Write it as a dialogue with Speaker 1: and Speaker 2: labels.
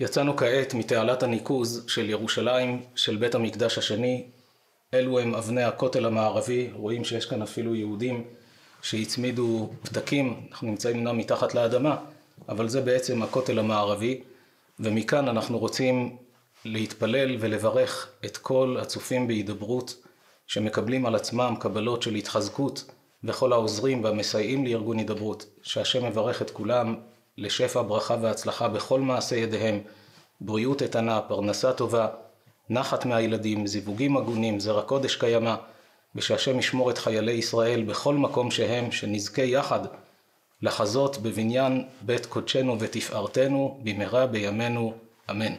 Speaker 1: יצאנו כעת מתעלת הניקוז של ירושלים של בית המקדש השני. אלו הם אבני הכותל המערבי, רואים שיש כאן אפילו יהודים שהצמידו פתקים, אנחנו נמצאים אמנם מתחת לאדמה, אבל זה בעצם הכותל המערבי, ומכאן אנחנו רוצים להתפלל ולברך את כל הצופים בהידברות שמקבלים על עצמם קבלות של התחזקות וכל העוזרים והמסייעים לארגון הידברות, שהשם יברך את כולם לשפע ברכה והצלחה בכל מעשה ידיהם, בריאות איתנה, פרנסה טובה, נחת מהילדים, זיווגים הגונים, זרע קודש קיימה, ושהשם ישמור את חיילי ישראל בכל מקום שהם, שנזכה יחד לחזות בבניין בית קודשנו ותפארתנו במהרה בימינו, אמן.